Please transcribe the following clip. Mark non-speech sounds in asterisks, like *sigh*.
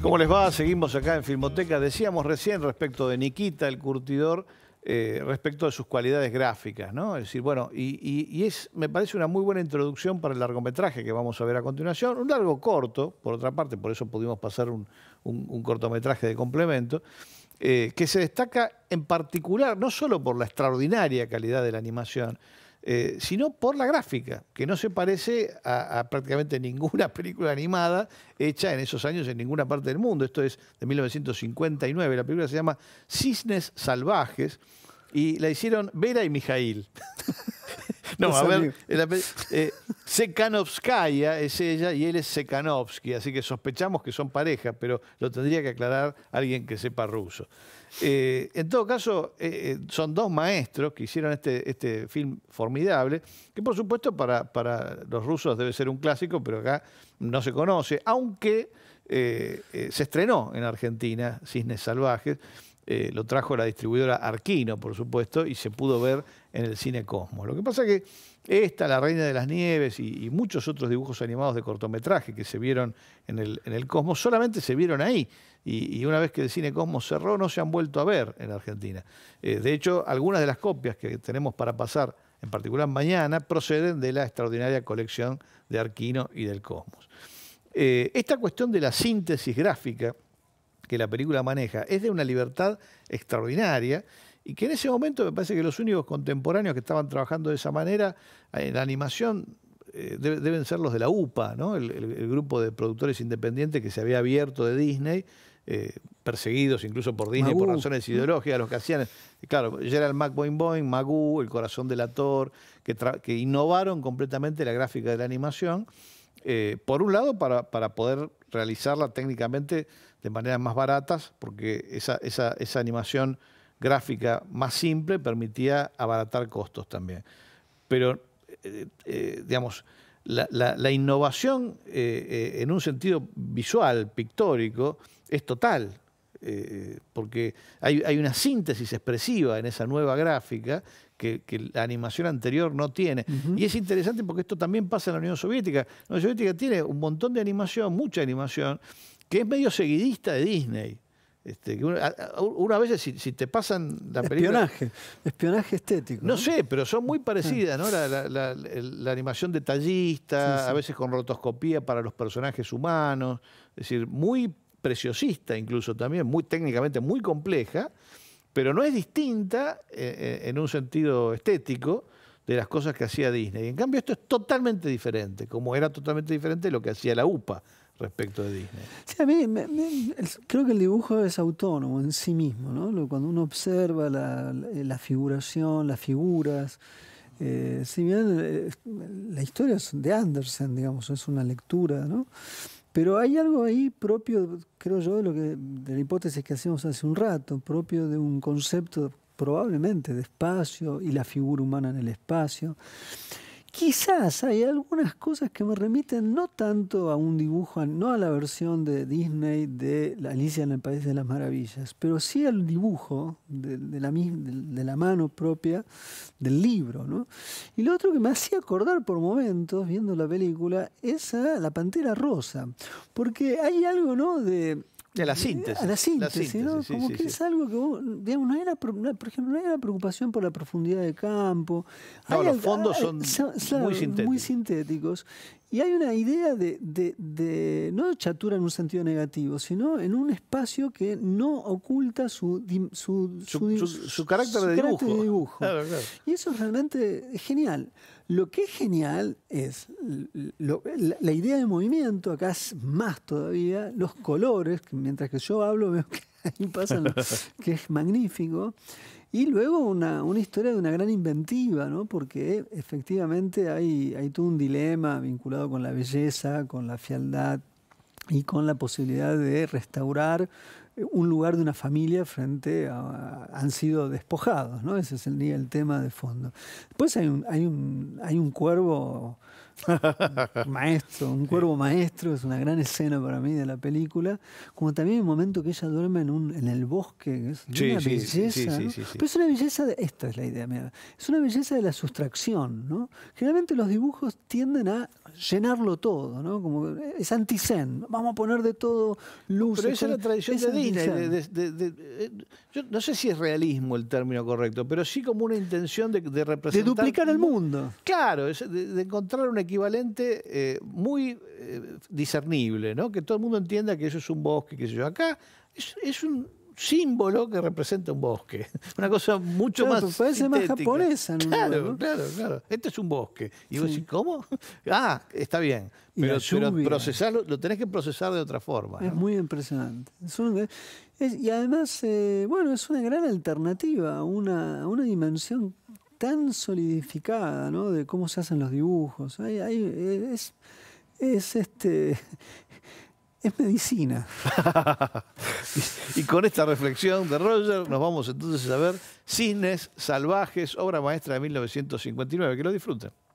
¿Cómo les va? Seguimos acá en Filmoteca. Decíamos recién respecto de Nikita, el curtidor, eh, respecto de sus cualidades gráficas, ¿no? Es decir, bueno, y, es, me parece una muy buena introducción para el largometraje que vamos a ver a continuación. Un largo corto, por otra parte, por eso pudimos pasar un, cortometraje de complemento. Eh, que se destaca en particular no solo por la extraordinaria calidad de la animación, eh, sino por la gráfica, que no se parece a, a, prácticamente ninguna *laughs* película animada hecha en esos años en ninguna parte del mundo. Esto es de 1959. La película se llama Cisnes Salvajes y la hicieron Vera y Mijail. *laughs* No, a ver, eh, Sekanovskaya es ella y él es Sekanovsky, así que sospechamos que son pareja, pero lo tendría que aclarar alguien que sepa ruso. Eh, en todo caso, eh, eh, son dos maestros que hicieron este, este film formidable, que por supuesto para, para los rusos debe ser un clásico, pero acá no se conoce, aunque se estrenó en Argentina, Cisnes Salvajes, eh, lo trajo la distribuidora Arquino, por supuesto, y se pudo ver en el cine Cosmos. Lo que pasa es que esta, La Reina de las Nieves y, muchos otros dibujos animados de cortometraje que se vieron en el, Cosmos, solamente se vieron ahí. Y, una vez que el cine Cosmos cerró, no se han vuelto a ver en Argentina. Eh, de hecho, algunas de las copias que tenemos para pasar, en particular mañana, proceden de la extraordinaria colección de Arquino y del Cosmos. Eh, esta cuestión de la síntesis gráfica, que la película maneja es de una libertad extraordinaria y que en ese momento me parece que los únicos contemporáneos que estaban trabajando de esa manera eh, en la animación eh, deben ser los de la UPA, ¿no? el, grupo de productores independientes que se había abierto de Disney. Eh, perseguidos incluso por Disney por razones ideológicas, los que hacían, claro, Gerald McBoing Magoo, El corazón del ator, que, que innovaron completamente la gráfica de la animación, por un lado para poder realizarla técnicamente de maneras más baratas, porque esa, esa, animación gráfica más simple permitía abaratar costos también. Pero, eh, eh, digamos, la, innovación eh, en un sentido visual, pictórico, es total, porque hay, una síntesis expresiva en esa nueva gráfica que, la animación anterior no tiene. Y es interesante porque esto también pasa en la Unión Soviética. La Unión Soviética tiene un montón de animación, mucha animación, que es medio seguidista de Disney. Este, una, si, te pasan la película... Espionaje, espionaje estético. No, sé, pero son muy ah. parecidas, ¿no? La, animación detallista, a veces con rotoscopía para los personajes humanos, es decir, muy preciosista incluso también, muy técnicamente muy compleja, pero no es distinta eh, eh, en un sentido estético de las cosas que hacía Disney. En cambio, esto es totalmente diferente, como era totalmente diferente lo que hacía la UPA respecto de Disney. Sí, a mí, creo que el dibujo es autónomo en sí mismo, ¿no? Cuando uno observa la, figuración, las figuras. Eh, si bien eh, la historia es de Andersen, digamos, es una lectura, ¿no? Pero hay algo ahí propio, creo yo, lo que, de la hipótesis que hacíamos hace un rato, propio de un concepto probablemente de espacio y la figura humana en el espacio. Quizás hay algunas cosas que me remiten no tanto a un dibujo, no a la versión de Disney de Alicia en el País de las Maravillas, pero sí al dibujo de, la, de la, mano propia del libro. ¿no? Y lo otro que me hacía acordar por momentos, viendo la película, es a La Pantera Rosa, porque hay algo ¿no? de a la síntesis. A la síntesis, ¿no? como que es algo que digamos, no era, por ejemplo, no la preocupación por la profundidad de campo. No, los fondos son, muy, sintéticos. Y hay una idea de, de, de, chatura en un sentido negativo, sino en un espacio que no oculta su, su, carácter, de dibujo. Y eso es realmente genial. Lo que es genial es la, la idea de movimiento, acá es más todavía, los colores, que me mientras que yo hablo veo que *laughs* ahí pasan, *laughs* que es magnífico. Y luego una, historia de una gran inventiva, ¿no? porque efectivamente hay, hay todo un dilema vinculado con la belleza, con la fialdad y con la posibilidad de restaurar un lugar de una familia frente a, han sido despojados, ¿no? Ese es el, tema de fondo. Después hay un, hay un, hay un cuervo *laughs* maestro, un cuervo maestro, es una gran escena para mí de la película, como también el momento que ella duerme en, un, en el bosque, que es una belleza, pero es una belleza, de, esta es la idea, es una belleza de la sustracción, ¿no? Generalmente los dibujos tienden a llenarlo todo, ¿no? Como eh, es anti -zen, vamos a poner de todo luz Pero esa es la tradición de eh, yo no sé si es realismo el término correcto, pero sí como una intención de, representar. De duplicar el mundo. Claro, de, encontrar un equivalente eh, muy eh, discernible, ¿no? Que todo el mundo entienda que eso es un bosque, que sé yo. Acá es un símbolo que representa un bosque. *laughs* Una cosa mucho más. Parece más japonesa, Claro, claro, claro. Este es un bosque. Y vos decís, ¿cómo? *laughs* Ah, está bien. Pero, procesarlo, lo tenés que procesar de otra forma. Es muy impresionante. y además, eh, bueno, es una gran alternativa, una, una dimensión tan solidificada, ¿no? De cómo se hacen los dibujos. Hay, hay, es, es este. *laughs* Es medicina. Y, con esta reflexión de Roger nos vamos entonces a ver cines Salvajes, obra maestra de 1959. Que lo disfruten.